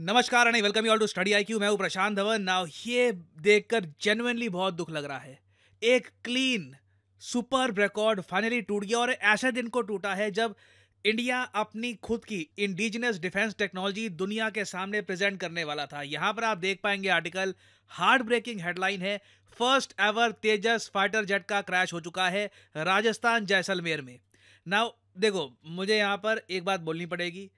नमस्कार and welcome you all to study I Q मैं हूं प्रशांत धवन नाउ ये देखकर जेनुअनली बहुत दुख लग रहा है एक क्लीन सुपर रिकॉर्ड फाइनली टूट गया और ऐसे दिन को टूटा है जब इंडिया अपनी खुद की इंडिजिनस डिफेंस टेक्नोलॉजी दुनिया के सामने प्रेजेंट करने वाला था यहाँ पर आप देख पाएंगे आर्टिकल हार्ड ब्रेकिंग हेडलाइन है first ever Tejas fighter jet का क्रैश हो चुका है राजस्थान जैसलमेर में नाउ देखो मुझे यहाँ पर एक बात बोलनी पड़ेगी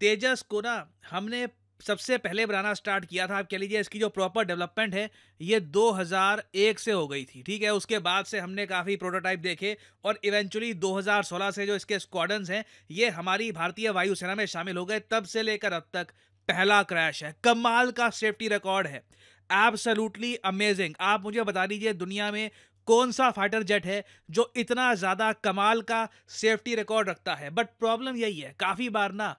तेजस को ना हमने सबसे पहले बनाना स्टार्ट किया था आप कह लीजिए इसकी जो प्रॉपर डेवलपमेंट है ये 2001 से हो गई थी ठीक है उसके बाद से हमने काफ़ी प्रोटोटाइप देखे और इवेंचुअली 2016 से जो इसके स्क्वाडन्स हैं ये हमारी भारतीय वायुसेना में शामिल हो गए तब से लेकर अब तक पहला क्रैश है कमाल का सेफ्टी रिकॉर्ड है एब्सोल्युटली अमेजिंग आप मुझे बता दीजिए दुनिया में कौन सा फाइटर जेट है जो इतना ज़्यादा कमाल का सेफ्टी रिकॉर्ड रखता है बट प्रॉब्लम यही है काफ़ी बार ना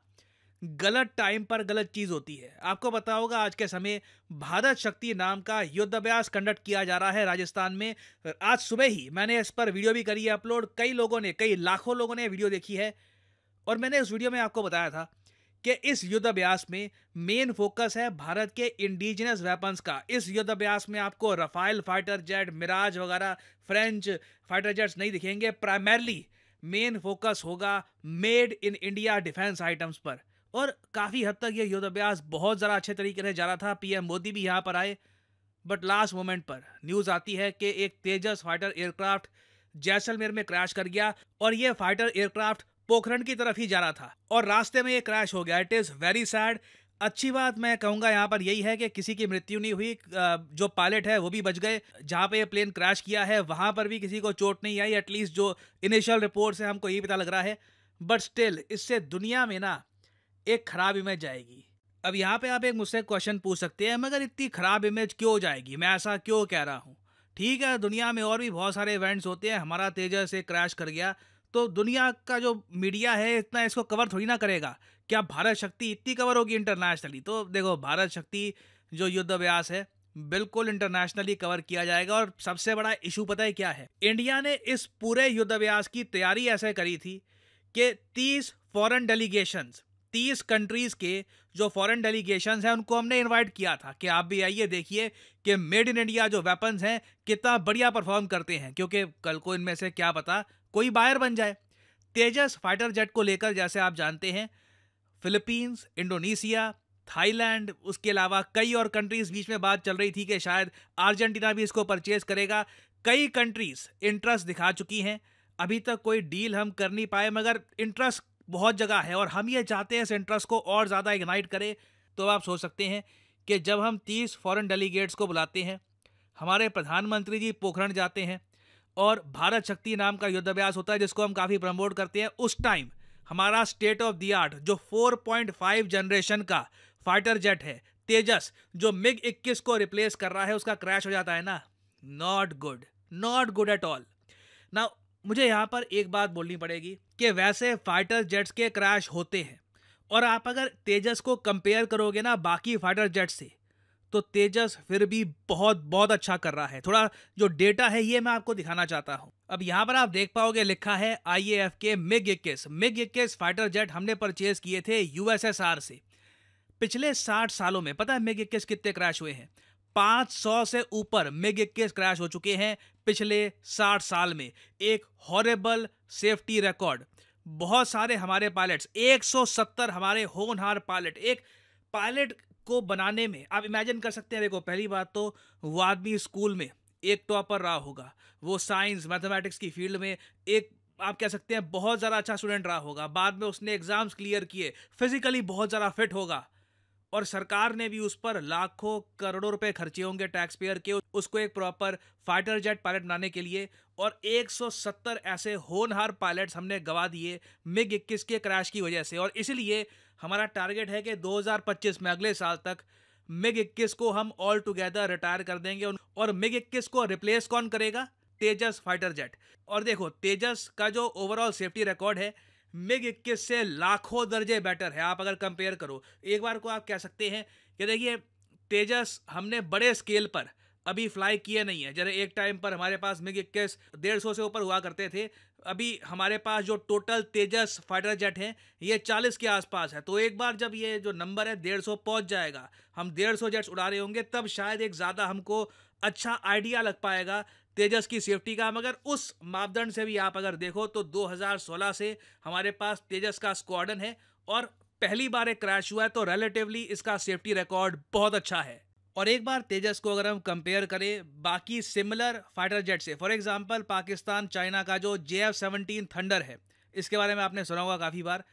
गलत टाइम पर गलत चीज़ होती है आपको पता होगा आज के समय भारत शक्ति नाम का युद्धाभ्यास कंडक्ट किया जा रहा है राजस्थान में आज सुबह ही मैंने इस पर वीडियो भी करी है अपलोड कई लोगों ने कई लाखों लोगों ने वीडियो देखी है और मैंने इस वीडियो में आपको बताया था कि इस युद्धाभ्यास में मेन फोकस है भारत के इंडिजिनस वेपन्स का इस युद्धाभ्यास में आपको रफाइल फाइटर जेट मिराज वगैरह फ्रेंच फाइटर जेट्स नहीं दिखेंगे प्राइमरली मेन फोकस होगा made in India defence items पर और काफ़ी हद तक यह युद्धाभ्यास बहुत ज़रा अच्छे तरीके से जा रहा था पीएम मोदी भी यहाँ पर आए बट लास्ट मोमेंट पर न्यूज़ आती है कि एक तेजस फाइटर एयरक्राफ्ट जैसलमेर में क्रैश कर गया और यह फाइटर एयरक्राफ्ट पोखरण की तरफ ही जा रहा था और रास्ते में ये क्रैश हो गया इट इज़ वेरी सैड अच्छी बात मैं कहूँगा यहाँ पर यही है कि किसी की मृत्यु नहीं हुई जो पायलट है वो भी बच गए जहाँ पे ये प्लेन क्रैश किया है वहाँ पर भी किसी को चोट नहीं आई एटलीस्ट जो इनिशियल रिपोर्ट से हमको यही पता लग रहा है बट स्टिल इससे दुनिया में ना एक खराब इमेज आएगी अब यहाँ पे आप एक मुझसे क्वेश्चन पूछ सकते हैं मगर इतनी खराब इमेज क्यों जाएगी मैं ऐसा क्यों कह रहा हूँ ठीक है दुनिया में और भी बहुत सारे इवेंट्स होते हैं हमारा तेजस से क्रैश कर गया तो दुनिया का जो मीडिया है इतना इसको कवर थोड़ी ना करेगा क्या भारत शक्ति इतनी कवर होगी इंटरनेशनली तो देखो भारत शक्ति जो युद्धाभ्यास है बिल्कुल इंटरनेशनली कवर किया जाएगा और सबसे बड़ा इशू पता है क्या है इंडिया ने इस पूरे युद्धाभ्यास की तैयारी ऐसे करी थी कि तीस फॉरेन डेलीगेशंस तीस कंट्रीज के जो फॉरेन डेलीगेशन हैं उनको हमने इनवाइट किया था कि आप भी आइए देखिए कि मेड इन इंडिया जो वेपन्स हैं कितना बढ़िया परफॉर्म करते हैं क्योंकि कल को इनमें से क्या पता कोई बायर बन जाए तेजस फाइटर जेट को लेकर जैसे आप जानते हैं फिलीपींस इंडोनेशिया थाईलैंड उसके अलावा कई और कंट्रीज बीच में बात चल रही थी कि शायद अर्जेंटीना भी इसको परचेज करेगा कई कंट्रीज इंटरेस्ट दिखा चुकी हैं अभी तक कोई डील हम कर नहीं पाए मगर इंटरेस्ट बहुत जगह है और हम ये चाहते हैं इस इंटरेस्ट को और ज़्यादा इग्नाइट करें तो आप सोच सकते हैं कि जब हम तीस फॉरेन डेलीगेट्स को बुलाते हैं हमारे प्रधानमंत्री जी पोखरण जाते हैं और भारत शक्ति नाम का युद्धाभ्यास होता है जिसको हम काफ़ी प्रमोट करते हैं उस टाइम हमारा स्टेट ऑफ दी आर्ट जो 4.5 जनरेशन का फाइटर जेट है तेजस जो मिग 21 को रिप्लेस कर रहा है उसका क्रैश हो जाता है ना not good not good at all ना मुझे यहाँ पर एक बात बोलनी पड़ेगी कि वैसे फाइटर जेट्स के क्रैश होते हैं और आप अगर तेजस को कंपेयर करोगे ना बाकी फाइटर जेट से तो तेजस फिर भी बहुत बहुत अच्छा कर रहा है थोड़ा जो डेटा है ये मैं आपको दिखाना चाहता हूँ अब यहाँ पर आप देख पाओगे लिखा है आई एफ के मिग इक्कीस मिग इक्कीस फाइटर जेट हमने परचेज किए थे यूएसएसआर से पिछले साठ सालों में पता है मिग इक्कीस कितने क्रैश हुए हैं 500 से ऊपर मिग केस क्रैश हो चुके हैं पिछले 60 साल में एक हॉरेबल सेफ्टी रिकॉर्ड बहुत सारे हमारे पायलट्स 170 हमारे होनहार पायलट एक पायलट को बनाने में आप इमेजिन कर सकते हैं देखो पहली बात तो वो आदमी स्कूल में एक टॉपर रहा होगा वो साइंस मैथमेटिक्स की फील्ड में एक आप कह सकते हैं बहुत ज़्यादा अच्छा स्टूडेंट रहा होगा बाद में उसने एग्ज़ाम्स क्लियर किए फिजिकली बहुत ज़्यादा फिट होगा और सरकार ने भी उस पर लाखों करोड़ों रुपए खर्चे होंगे टैक्स पेयर के उसको एक प्रॉपर फाइटर जेट पायलट बनाने के लिए और 170 ऐसे होनहार पायलट्स हमने गवा दिए मिग इक्कीस के क्रैश की वजह से और इसलिए हमारा टारगेट है कि 2025 में अगले साल तक मिग इक्कीस को हम ऑल टुगेदर रिटायर कर देंगे और मिग इक्कीस को रिप्लेस कौन करेगा तेजस फाइटर जेट और देखो तेजस का जो ओवरऑल सेफ्टी रिकॉर्ड है मिग इक्कीस से लाखों दर्जे बेटर है आप अगर कंपेयर करो एक बार को आप कह सकते हैं कि देखिए तेजस हमने बड़े स्केल पर अभी फ्लाई किए नहीं है जरा एक टाइम पर हमारे पास मिग इक्कीस डेढ़ सौ से ऊपर हुआ करते थे अभी हमारे पास जो टोटल तेजस फाइटर जेट हैं ये चालीस के आसपास है तो एक बार जब ये जो नंबर है डेढ़ सौ पहुँच जाएगा हम डेढ़ सौ जेट्स उड़ा रहे होंगे तब शायद एक ज़्यादा हमको अच्छा आइडिया लग पाएगा तेजस की सेफ्टी का मगर उस मापदंड से भी आप अगर देखो तो 2016 से हमारे पास तेजस का स्क्वाडन है और पहली बार एक क्रैश हुआ है तो रिलेटिवली इसका सेफ्टी रिकॉर्ड बहुत अच्छा है और एक बार तेजस को अगर हम कंपेयर करें बाकी सिमिलर फाइटर जेट से फॉर एग्जांपल पाकिस्तान चाइना का जो जे एफ सेवनटीन थंडर है इसके बारे में आपने सुना होगा काफ़ी बार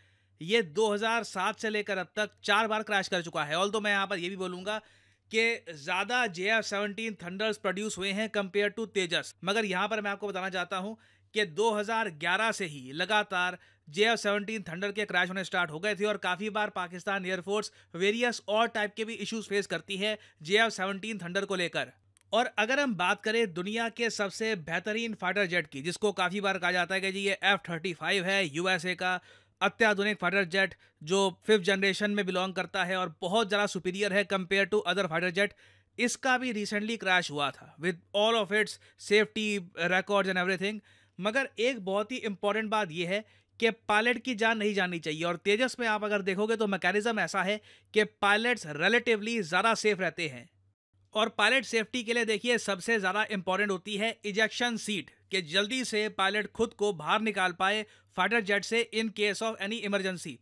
ये 2007 से लेकर अब तक चार बार क्रैश कर चुका है ऑल तो मैं यहाँ पर यह भी बोलूँगा के ज्यादा J F seventeen thunders produce हुए हैं कंपेयर टू तेजस मगर यहाँ पर मैं आपको बताना चाहता हूँ कि 2011 से ही लगातार जे एफ सेवनटीन थंडर के क्रैश होने स्टार्ट हो गए थे और काफ़ी बार पाकिस्तान एयरफोर्स वेरियस और टाइप के भी इश्यूज फेस करती है जे एफ सेवनटीन थंडर को लेकर और अगर हम बात करें दुनिया के सबसे बेहतरीन फाइटर जेट की जिसको काफ़ी बार कहा जाता है कि जी ये एफ थर्टी फाइव है यूएसए का अत्याधुनिक फाइटर जेट जो फिफ्थ जनरेशन में बिलोंग करता है और बहुत ज़्यादा सुपीरियर है compare to other fighter jet इसका भी रिसेंटली क्रैश हुआ था with all of its safety records and everything मगर एक बहुत ही इंपॉर्टेंट बात यह है कि पायलट की जान नहीं जानी चाहिए और तेजस में आप अगर देखोगे तो मैकेनिज्म ऐसा है कि पायलट्स रिलेटिवली ज़्यादा सेफ रहते हैं और पायलट सेफ्टी के लिए देखिए सबसे ज़्यादा इंपॉर्टेंट होती है इजेक्शन सीट कि जल्दी से पायलट खुद को बाहर निकाल पाए फाइटर जेट से in case of any emergency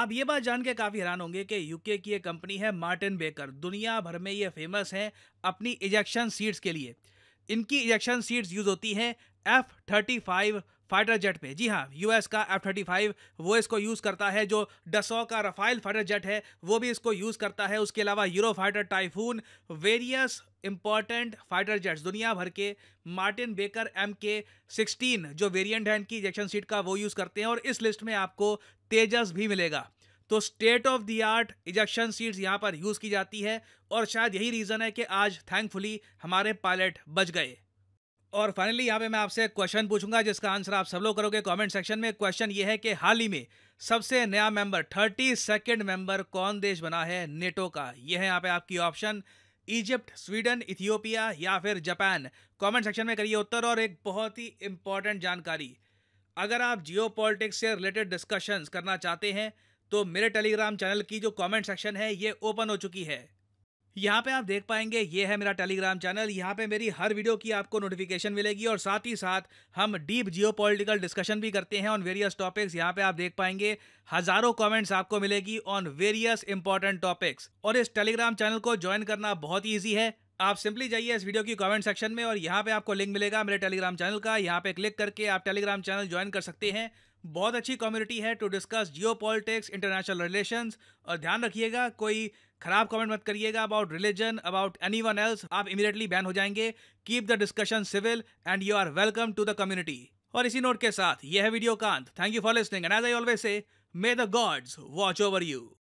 आप ये बात जान के काफ़ी हैरान होंगे कि यूके की एक कंपनी है मार्टिन बेकर दुनिया भर में ये फेमस है अपनी इजेक्शन सीट्स के लिए इनकी इजेक्शन सीट्स यूज़ होती हैं F thirty five fighter jet पे जी हाँ यूएस का एफ थर्टी फाइव वो इसको यूज़ करता है जो डसो का रफाइल फाइटर जेट है वो भी इसको यूज़ करता है उसके अलावा Eurofighter Typhoon various important fighter jets दुनिया भर के Martin Baker M K sixteen जो वेरियंट है इनकी इजेक्शन सीट का वो यूज़ करते हैं और इस लिस्ट में आपको तेजस भी मिलेगा तो state of the art ejection seats यहाँ पर यूज़ की जाती है और शायद यही रीज़न है कि आज थैंकफुली हमारे पायलट बच गए और फाइनली यहाँ पे मैं आपसे क्वेश्चन पूछूंगा जिसका आंसर आप सब लोग करोगे कमेंट सेक्शन में क्वेश्चन ये है कि हाल ही में सबसे नया मेंबर थर्टी सेकेंड मेंबर कौन देश बना है नेटो का ये है यहाँ पे आपकी ऑप्शन इजिप्ट स्वीडन इथियोपिया या फिर जापान कमेंट सेक्शन में करिए उत्तर और एक बहुत ही इंपॉर्टेंट जानकारी अगर आप जियो से रिलेटेड डिस्कशंस करना चाहते हैं तो मेरे टेलीग्राम चैनल की जो कमेंट सेक्शन है ये ओपन हो चुकी है यहाँ पे आप देख पाएंगे ये है मेरा टेलीग्राम चैनल यहाँ पे मेरी हर वीडियो की आपको नोटिफिकेशन मिलेगी और साथ ही साथ हम डीप जियो पॉलिटिकल डिस्कशन भी करते हैं ऑन वेरियस टॉपिक्स यहाँ पे आप देख पाएंगे हजारों कमेंट्स आपको मिलेगी ऑन वेरियस इंपॉर्टेंट टॉपिक्स और इस टेलीग्राम चैनल को ज्वाइन करना बहुत ईजी है आप सिंपली जाइए इस वीडियो की कमेंट सेक्शन में और यहाँ पे आपको लिंक मिलेगा मेरे टेलीग्राम चैनल का यहाँ पे क्लिक करके आप टेलीग्राम चैनल ज्वाइन कर सकते हैं बहुत अच्छी कम्युनिटी है to discuss geopolitics international relations और ध्यान रखिएगा कोई खराब कमेंट मत करिएगा about religion about anyone else आप इमीडिएटली बैन हो जाएंगे keep the discussion civil and you are welcome to the community और इसी नोट के साथ यह है वीडियो कांत thank you for listening and as I always say may the gods watch over you